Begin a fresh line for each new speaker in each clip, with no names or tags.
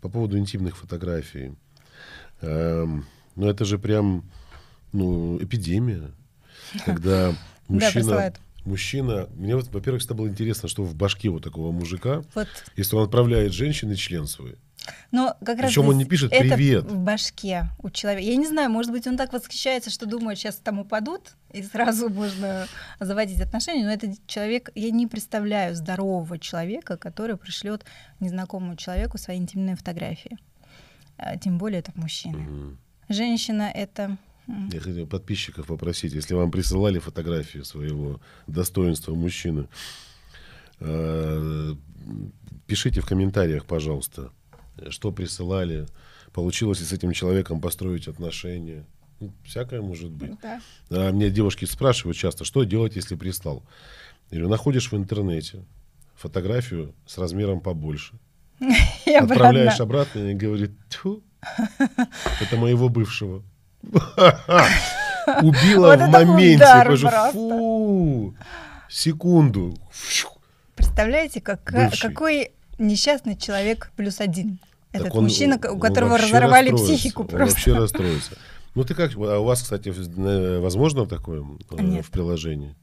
По поводу интимных фотографий. Эм, ну, это же прям ну, эпидемия, когда мужчина... Мужчина, мне вот, во-первых, всегда было интересно, что в башке вот такого мужика, вот. если он отправляет женщине член свой,
но как раз Причем он не пишет это «привет». в башке у человека. Я не знаю, может быть, он так восхищается, что думает, сейчас там упадут, и сразу можно заводить отношения. Но этот человек, я не представляю здорового человека, который пришлет незнакомому человеку свои интимные фотографии. А, тем более это мужчина. Угу. Женщина — это... Я
хотел подписчиков попросить, если вам присылали фотографию своего достоинства мужчины, э, пишите в комментариях, пожалуйста, что присылали, получилось ли с этим человеком построить отношения. Ну, всякое может быть. Ну да. А мне девушки спрашивают часто, что делать, если прислал. Или находишь в интернете фотографию с размером побольше.
И отправляешь
обратно, и говорит, тьфу, это моего бывшего.
Убила в моменте.
Фу, секунду.
Представляете, какой несчастный человек плюс один. Этот он, мужчина, у которого разорвали психику просто. Он вообще
расстроится. Ну ты как, а у вас, кстати, возможно такое э, Нет. в приложении?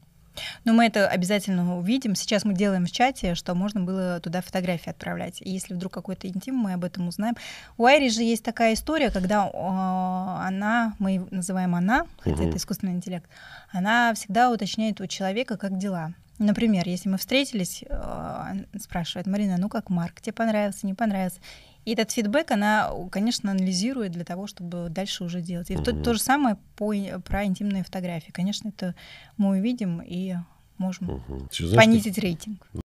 Ну, мы это обязательно увидим. Сейчас мы делаем в чате, что можно было туда фотографии отправлять. И если вдруг какой-то интим, мы об этом узнаем. У Айри же есть такая история, когда э, она, мы называем она, хотя угу. это искусственный интеллект, она всегда уточняет у человека, как дела. Например, если мы встретились, э, спрашивает, Марина, ну как Марк, тебе понравился, не понравился? И этот фидбэк она, конечно, анализирует для того, чтобы дальше уже делать. И mm то, то же самое по, про интимные фотографии. Конечно, это мы увидим и можем mm понизить рейтинг.